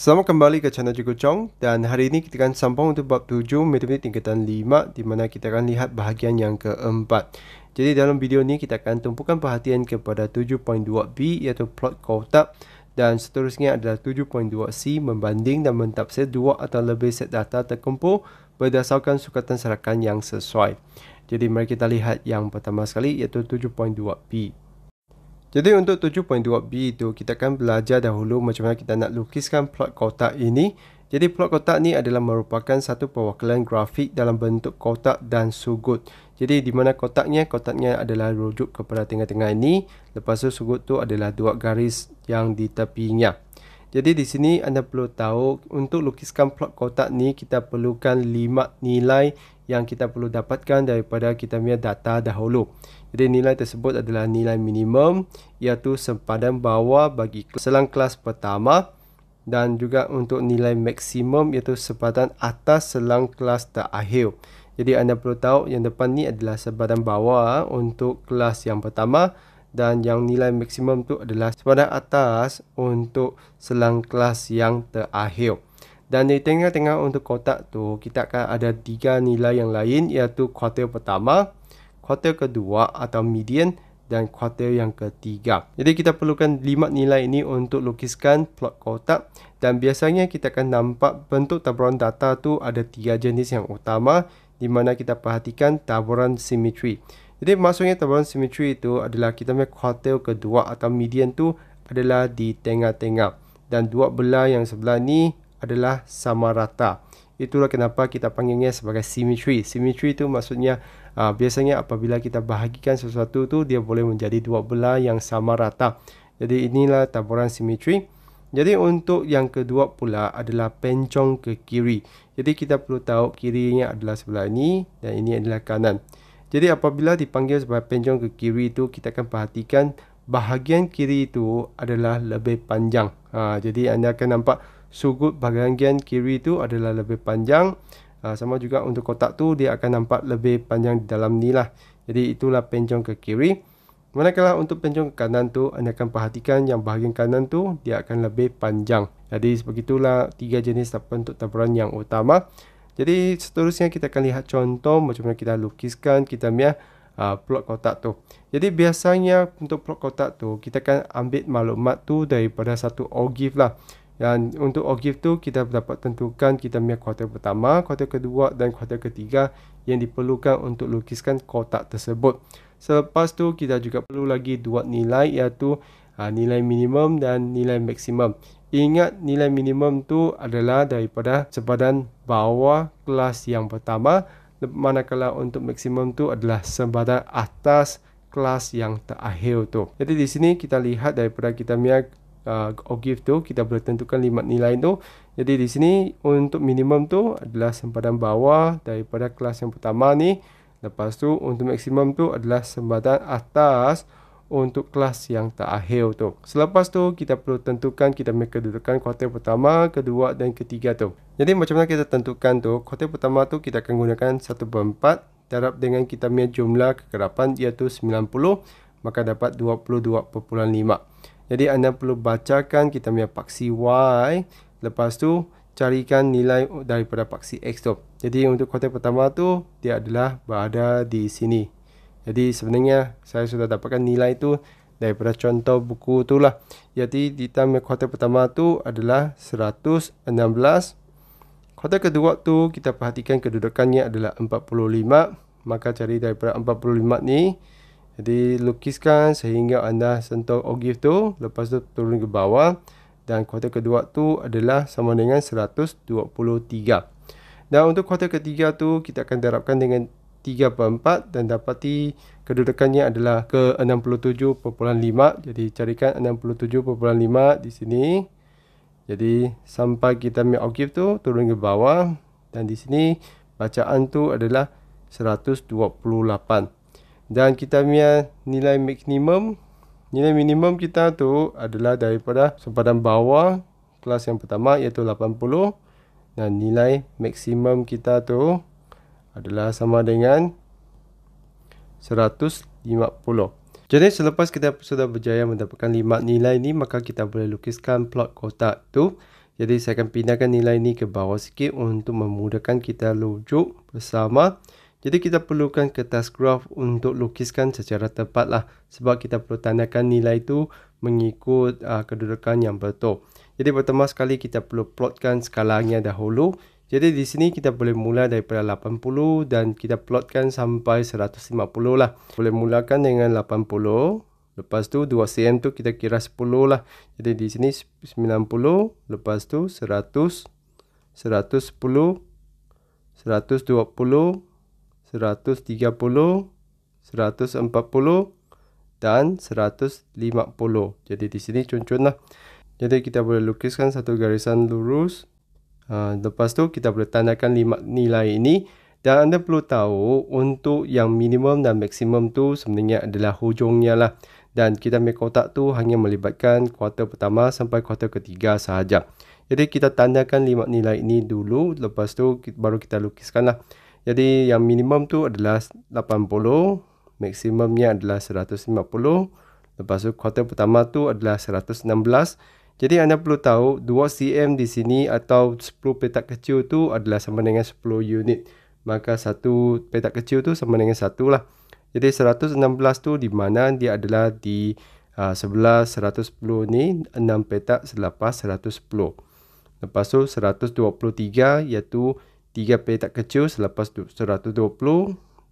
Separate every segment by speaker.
Speaker 1: Selamat kembali ke channel Cikgu Chong dan hari ini kita akan sambung untuk bab 7 matematik tingkatan 5 di mana kita akan lihat bahagian yang keempat. Jadi dalam video ni kita akan tumpukan perhatian kepada 7.2b iaitu plot kotak dan seterusnya adalah 7.2c membanding dan mentafsir dua atau lebih set data terkumpul berdasarkan sukatan serakan yang sesuai. Jadi mari kita lihat yang pertama sekali iaitu 7.2b. Jadi untuk 7.2b itu kita akan belajar dahulu macam mana kita nak lukiskan plot kotak ini. Jadi plot kotak ni adalah merupakan satu perwakilan grafik dalam bentuk kotak dan sugut. Jadi di mana kotaknya? Kotaknya adalah rujuk kepada tengah-tengah ini. Lepas tu sugut tu adalah dua garis yang di tepinya. Jadi di sini anda perlu tahu untuk lukiskan plot kotak ni kita perlukan lima nilai yang kita perlu dapatkan daripada kita punya data dahulu. Jadi nilai tersebut adalah nilai minimum iaitu sempadan bawah bagi selang kelas pertama dan juga untuk nilai maksimum iaitu sempadan atas selang kelas terakhir. Jadi anda perlu tahu yang depan ni adalah sempadan bawah untuk kelas yang pertama dan yang nilai maksimum tu adalah sempadan atas untuk selang kelas yang terakhir. Dan di tengah-tengah untuk kotak tu, kita akan ada tiga nilai yang lain iaitu kuartil pertama, Kuartil kedua atau median dan kuartil yang ketiga. Jadi kita perlukan lima nilai ini untuk lukiskan plot kotak dan biasanya kita akan nampak bentuk taburan data tu ada tiga jenis yang utama di mana kita perhatikan taburan simetri. Jadi maksudnya taburan simetri itu adalah kita punya kuartil kedua atau median tu adalah di tengah-tengah dan dua belah yang sebelah ni adalah sama rata. Itulah kenapa kita panggilnya sebagai simetri. Simetri itu maksudnya uh, biasanya apabila kita bahagikan sesuatu tu dia boleh menjadi dua belah yang sama rata. Jadi inilah taburan simetri. Jadi untuk yang kedua pula adalah pencong ke kiri. Jadi kita perlu tahu kirinya adalah sebelah ini dan ini adalah kanan. Jadi apabila dipanggil sebagai pencong ke kiri itu kita akan perhatikan bahagian kiri itu adalah lebih panjang. Ha, jadi anda akan nampak sudut bahagian kiri tu adalah lebih panjang uh, sama juga untuk kotak tu dia akan nampak lebih panjang di dalam ni lah jadi itulah penjong ke kiri manakala untuk penjong ke kanan tu anda akan perhatikan yang bahagian kanan tu dia akan lebih panjang jadi sebegitulah tiga jenis bentuk taburan yang utama jadi seterusnya kita akan lihat contoh macam mana kita lukiskan kita punya uh, ah, plot kotak tu. Jadi biasanya untuk plot kotak tu kita akan ambil maklumat tu daripada satu ogif lah. Dan untuk ogive tu kita dapat tentukan kita punya kuartal pertama, kuartal kedua dan kuartal ketiga yang diperlukan untuk lukiskan kotak tersebut. Selepas tu kita juga perlu lagi dua nilai iaitu uh, nilai minimum dan nilai maksimum. Ingat nilai minimum tu adalah daripada sempadan bawah kelas yang pertama manakala untuk maksimum tu adalah sempadan atas kelas yang terakhir tu. Jadi di sini kita lihat daripada kita punya uh, ogive tu kita boleh tentukan limit nilai tu jadi di sini untuk minimum tu adalah sempadan bawah daripada kelas yang pertama ni lepas tu untuk maksimum tu adalah sempadan atas untuk kelas yang terakhir tu selepas tu kita perlu tentukan kita punya kedudukan kuartal pertama kedua dan ketiga tu jadi macam mana kita tentukan tu Kuartil pertama tu kita akan gunakan 1 per 4 terhadap dengan kita punya jumlah kekerapan iaitu 90 maka dapat 22.5 jadi anda perlu bacakan kita punya paksi Y. Lepas tu carikan nilai daripada paksi X tu. Jadi untuk kotak pertama tu dia adalah berada di sini. Jadi sebenarnya saya sudah dapatkan nilai tu daripada contoh buku tu lah. Jadi di dalam kotak pertama tu adalah 116. Kotak kedua tu kita perhatikan kedudukannya adalah 45. Maka cari daripada 45 ni. Jadi lukiskan sehingga anda sentuh ogive tu lepas tu turun ke bawah dan kuartal kedua tu adalah sama dengan 123. Dan untuk kuartal ketiga tu kita akan terapkan dengan 3.4 dan dapati kedudukannya adalah ke 67.5. Jadi carikan 67.5 di sini. Jadi sampai kita ambil ogive tu turun ke bawah dan di sini bacaan tu adalah 128 dan kita punya nilai minimum, nilai minimum kita tu adalah daripada sempadan bawah kelas yang pertama iaitu 80 dan nilai maksimum kita tu adalah sama dengan 150 jadi selepas kita sudah berjaya mendapatkan lima nilai ini maka kita boleh lukiskan plot kotak tu jadi saya akan pindahkan nilai ini ke bawah sikit untuk memudahkan kita rujuk bersama. Jadi kita perlukan kertas graf untuk lukiskan secara tepat lah sebab kita perlu tandakan nilai itu mengikut uh, kedudukan yang betul. Jadi pertama sekali kita perlu plotkan skalanya dahulu. Jadi di sini kita boleh mula daripada 80 dan kita plotkan sampai 150 lah. Boleh mulakan dengan 80. Lepas tu 2 cm tu kita kira 10 lah. Jadi di sini 90. Lepas tu 100. 110. 120. 130, 140 dan 150. Jadi di sini cun cun lah. Jadi kita boleh lukiskan satu garisan lurus. Uh, lepas tu kita boleh tandakan lima nilai ini dan anda perlu tahu untuk yang minimum dan maksimum tu sebenarnya adalah hujungnya lah dan kita ambil kotak tu hanya melibatkan kuartal pertama sampai kuartal ketiga sahaja. Jadi kita tandakan lima nilai ini dulu lepas tu baru kita lukiskan lah. Jadi yang minimum tu adalah 80, maksimumnya adalah 150. Lepas tu kuartal pertama tu adalah 116. Jadi anda perlu tahu 2 cm di sini atau 10 petak kecil tu adalah sama dengan 10 unit. Maka satu petak kecil tu sama dengan satu lah. Jadi 116 tu di mana dia adalah di uh, sebelah 110 ni 6 petak selepas 110. Lepas tu 123 iaitu tiga petak kecil selepas 120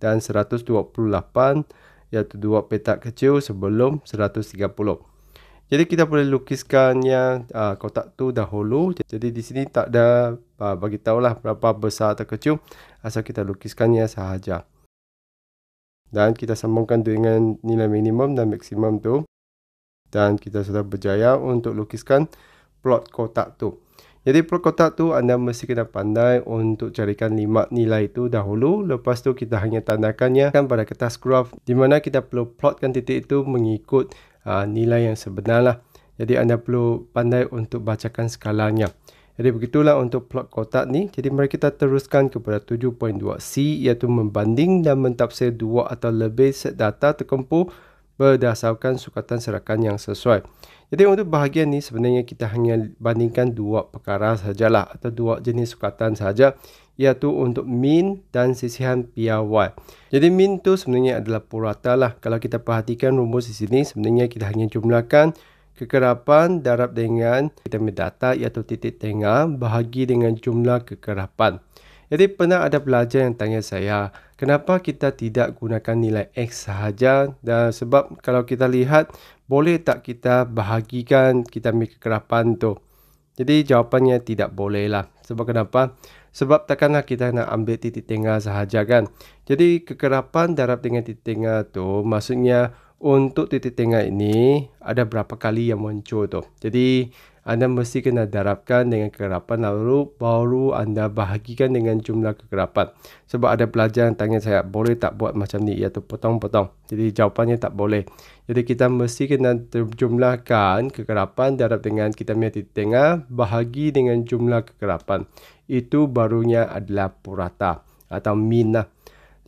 Speaker 1: dan 128 iaitu dua petak kecil sebelum 130. Jadi kita boleh lukiskannya uh, kotak tu dahulu. Jadi di sini tak ada uh, bagi tahulah berapa besar atau kecil asal kita lukiskannya sahaja. Dan kita sambungkan dengan nilai minimum dan maksimum tu. Dan kita sudah berjaya untuk lukiskan plot kotak tu. Jadi per kotak tu anda mesti kena pandai untuk carikan lima nilai itu dahulu. Lepas tu kita hanya tandakannya kan pada kertas graf di mana kita perlu plotkan titik itu mengikut uh, nilai yang sebenar lah. Jadi anda perlu pandai untuk bacakan skalanya. Jadi begitulah untuk plot kotak ni. Jadi mari kita teruskan kepada 7.2C iaitu membanding dan mentafsir dua atau lebih set data terkumpul berdasarkan sukatan serakan yang sesuai. Jadi untuk bahagian ni sebenarnya kita hanya bandingkan dua perkara sajalah atau dua jenis sukatan saja iaitu untuk min dan sisihan piawai. Jadi min tu sebenarnya adalah purata lah. Kalau kita perhatikan rumus di sini sebenarnya kita hanya jumlahkan kekerapan darab dengan kita ambil data iaitu titik tengah bahagi dengan jumlah kekerapan. Jadi pernah ada pelajar yang tanya saya, kenapa kita tidak gunakan nilai X sahaja dan sebab kalau kita lihat boleh tak kita bahagikan kita ambil kekerapan tu jadi jawapannya tidak boleh lah sebab kenapa sebab takkanlah kita nak ambil titik tengah sahaja kan jadi kekerapan darab dengan titik tengah tu maksudnya untuk titik tengah ini ada berapa kali yang muncul tu. Jadi anda mesti kena darabkan dengan kekerapan lalu baru anda bahagikan dengan jumlah kekerapan. Sebab ada pelajar yang tanya saya boleh tak buat macam ni iaitu potong-potong. Jadi jawapannya tak boleh. Jadi kita mesti kena jumlahkan kekerapan darab dengan kita punya titik tengah bahagi dengan jumlah kekerapan. Itu barunya adalah purata atau min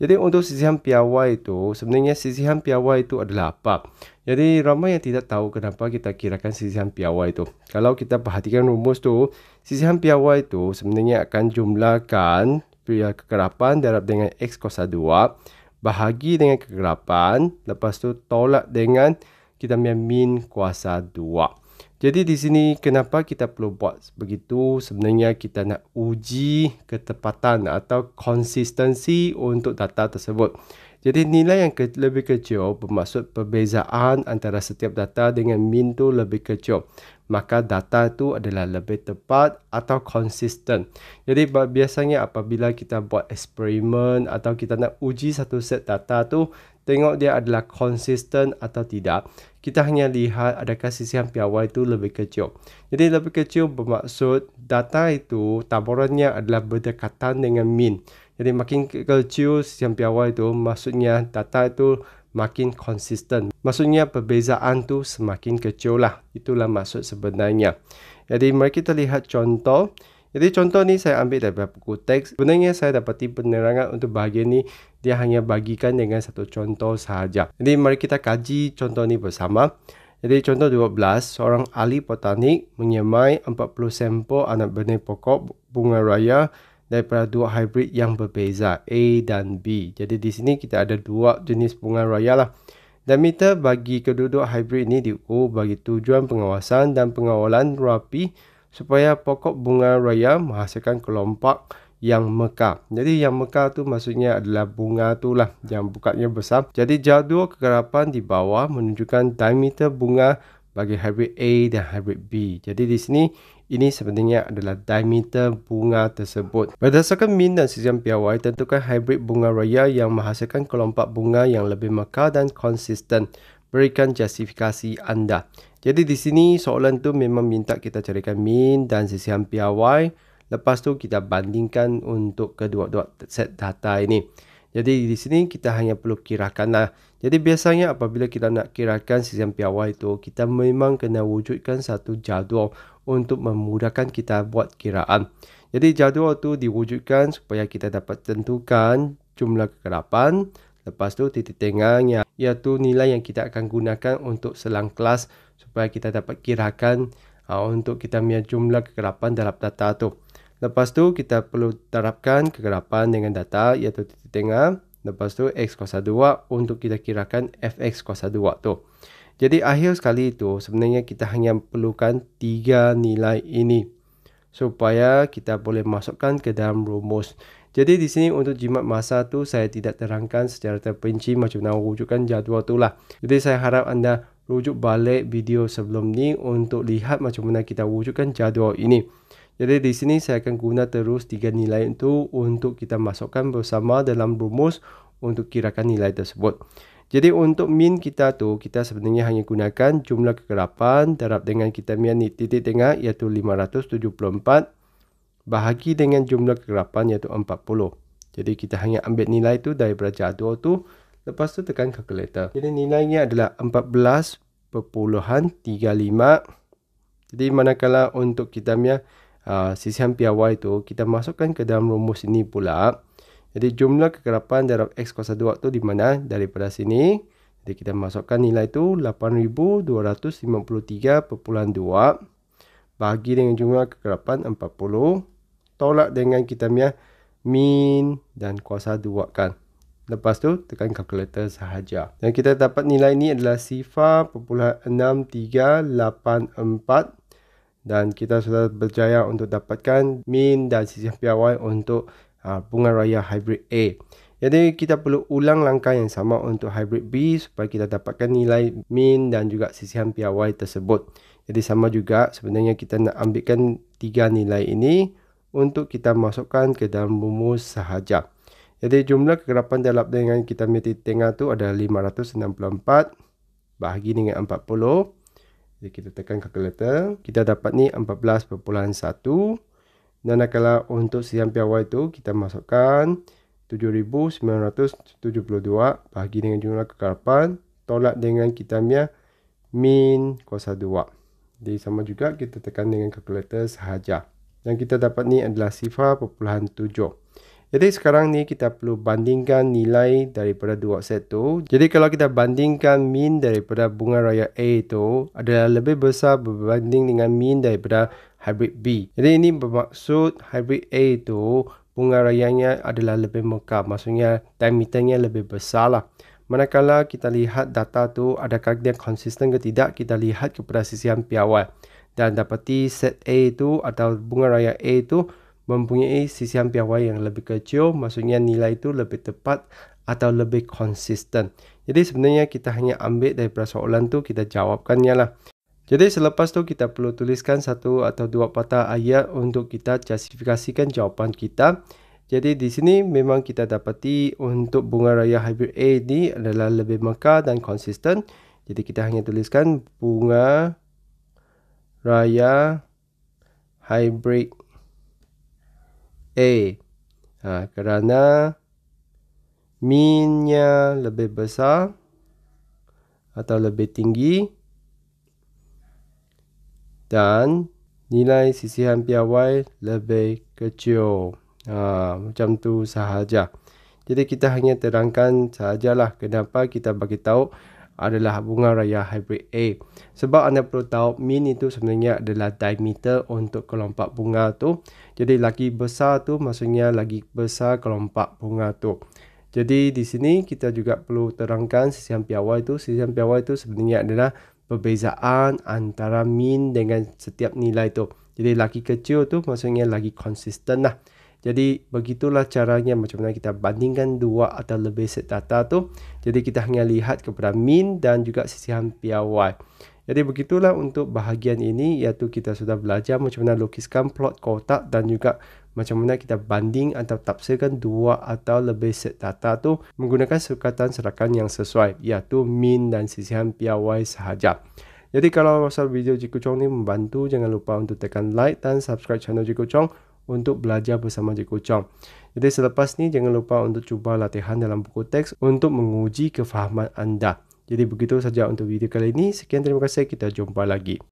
Speaker 1: jadi untuk sisihan piawai itu, sebenarnya sisihan piawai itu adalah apa? Jadi ramai yang tidak tahu kenapa kita kirakan sisihan piawai itu. Kalau kita perhatikan rumus tu, sisihan piawai itu sebenarnya akan jumlahkan kekerapan darab dengan X kuasa 2 bahagi dengan kekerapan, lepas tu tolak dengan kita punya min kuasa 2. Jadi di sini kenapa kita perlu buat begitu? Sebenarnya kita nak uji ketepatan atau konsistensi untuk data tersebut. Jadi nilai yang ke- lebih kecil bermaksud perbezaan antara setiap data dengan min tu lebih kecil. Maka data tu adalah lebih tepat atau konsisten. Jadi biasanya apabila kita buat eksperimen atau kita nak uji satu set data tu, tengok dia adalah konsisten atau tidak. Kita hanya lihat adakah sisihan piawai itu lebih kecil. Jadi lebih kecil bermaksud data itu taburannya adalah berdekatan dengan mean. Jadi makin kecil sisihan piawai itu maksudnya data itu makin konsisten. Maksudnya perbezaan tu semakin kecil lah. Itulah maksud sebenarnya. Jadi mari kita lihat contoh. Jadi contoh ni saya ambil daripada buku teks. Sebenarnya saya dapati penerangan untuk bahagian ni dia hanya bagikan dengan satu contoh sahaja. Jadi mari kita kaji contoh ni bersama. Jadi contoh 12, seorang ahli botanik menyemai 40 sampel anak benih pokok bunga raya daripada dua hybrid yang berbeza, A dan B. Jadi di sini kita ada dua jenis bunga raya lah. Dan Diameter bagi kedua-dua hybrid ini diukur bagi tujuan pengawasan dan pengawalan rapi supaya pokok bunga raya menghasilkan kelompok yang mekar. Jadi yang mekar tu maksudnya adalah bunga tu lah yang bukanya besar. Jadi jadual kegerapan di bawah menunjukkan diameter bunga bagi hybrid A dan hybrid B. Jadi di sini ini sebenarnya adalah diameter bunga tersebut. Berdasarkan min dan sistem piawai, tentukan hybrid bunga raya yang menghasilkan kelompok bunga yang lebih mekar dan konsisten. Berikan justifikasi anda. Jadi di sini soalan tu memang minta kita carikan mean dan sisihan PRY. Lepas tu kita bandingkan untuk kedua-dua set data ini. Jadi di sini kita hanya perlu kirakan. kirakanlah. Jadi biasanya apabila kita nak kirakan sisihan PRY itu, kita memang kena wujudkan satu jadual untuk memudahkan kita buat kiraan. Jadi jadual tu diwujudkan supaya kita dapat tentukan jumlah kegelapan. Lepas tu titik tengahnya iaitu nilai yang kita akan gunakan untuk selang kelas supaya kita dapat kirakan uh, untuk kita punya jumlah kegelapan dalam data tu. Lepas tu kita perlu terapkan kegelapan dengan data iaitu titik tengah. Lepas tu x kuasa 2 untuk kita kirakan fx kuasa 2 tu. Jadi akhir sekali itu sebenarnya kita hanya perlukan tiga nilai ini supaya kita boleh masukkan ke dalam rumus. Jadi di sini untuk jimat masa tu saya tidak terangkan secara terperinci macam mana wujudkan jadual tu lah. Jadi saya harap anda rujuk balik video sebelum ni untuk lihat macam mana kita wujudkan jadual ini. Jadi di sini saya akan guna terus tiga nilai itu untuk kita masukkan bersama dalam rumus untuk kirakan nilai tersebut. Jadi untuk min kita tu kita sebenarnya hanya gunakan jumlah kegelapan darab dengan kita min di titik tengah iaitu 574 bahagi dengan jumlah kegelapan iaitu 40. Jadi kita hanya ambil nilai tu daripada jadual tu Lepas tu tekan calculator. Jadi nilainya adalah 14.35. Jadi manakala untuk kitamnya uh, sisihan PY itu kita masukkan ke dalam rumus ini pula. Jadi jumlah kekerapan darab X kuasa 2 tu di mana daripada sini. Jadi kita masukkan nilai tu 8,253.2 bagi dengan jumlah kekerapan 40. Tolak dengan kita punya min dan kuasa 2 kan. Lepas tu tekan kalkulator sahaja. Dan kita dapat nilai ni adalah sifar 6384 dan kita sudah berjaya untuk dapatkan min dan sisi piawai untuk uh, bunga raya hybrid A. Jadi kita perlu ulang langkah yang sama untuk hybrid B supaya kita dapatkan nilai min dan juga sisi piawai tersebut. Jadi sama juga sebenarnya kita nak ambilkan tiga nilai ini untuk kita masukkan ke dalam rumus sahaja. Jadi jumlah kegerapan dalam dengan kita meter tengah tu ada 564 bahagi dengan 40. Jadi kita tekan calculator, kita dapat ni 14.1 dan kalau untuk siam piawai tu kita masukkan 7972 bahagi dengan jumlah kegerapan tolak dengan kita punya min kuasa 2. Jadi sama juga kita tekan dengan kalkulator sahaja. Dan kita dapat ni adalah sifar perpuluhan 7. Jadi sekarang ni kita perlu bandingkan nilai daripada dua set tu. Jadi kalau kita bandingkan min daripada bunga raya A tu adalah lebih besar berbanding dengan min daripada hybrid B. Jadi ini bermaksud hybrid A tu bunga rayanya adalah lebih mekar. Maksudnya diameternya lebih besar lah. Manakala kita lihat data tu adakah dia konsisten ke tidak kita lihat kepada sisi yang piawai. Dan dapati set A tu atau bunga raya A tu mempunyai sisihan piawai yang lebih kecil maksudnya nilai itu lebih tepat atau lebih konsisten jadi sebenarnya kita hanya ambil dari persoalan tu kita jawabkannya lah jadi selepas tu kita perlu tuliskan satu atau dua patah ayat untuk kita justifikasikan jawapan kita jadi di sini memang kita dapati untuk bunga raya hybrid A ini adalah lebih mekar dan konsisten jadi kita hanya tuliskan bunga raya hybrid A ha, kerana minnya lebih besar atau lebih tinggi dan nilai sisihan piawai lebih kecil. Ha, macam tu sahaja. Jadi kita hanya terangkan sahajalah kenapa kita bagi tahu adalah bunga raya hybrid A. Sebab anda perlu tahu min itu sebenarnya adalah diameter untuk kelompok bunga tu. Jadi lagi besar tu maksudnya lagi besar kelompok bunga tu. Jadi di sini kita juga perlu terangkan sisian piawai itu. Sisian piawai itu sebenarnya adalah perbezaan antara min dengan setiap nilai itu. Jadi lagi kecil tu maksudnya lagi konsisten lah. Jadi begitulah caranya macam mana kita bandingkan dua atau lebih set data tu. Jadi kita hanya lihat kepada mean dan juga sisihan piawai. Jadi begitulah untuk bahagian ini iaitu kita sudah belajar macam mana lukiskan plot kotak dan juga macam mana kita banding atau tafsirkan dua atau lebih set data tu menggunakan sukatan serakan yang sesuai iaitu mean dan sisihan piawai sahaja. Jadi kalau rasa video Jiku Chong ni membantu, jangan lupa untuk tekan like dan subscribe channel Jiku Chong untuk belajar bersama Cikgu Chong. Jadi selepas ni jangan lupa untuk cuba latihan dalam buku teks untuk menguji kefahaman anda. Jadi begitu saja untuk video kali ini. Sekian terima kasih. Kita jumpa lagi.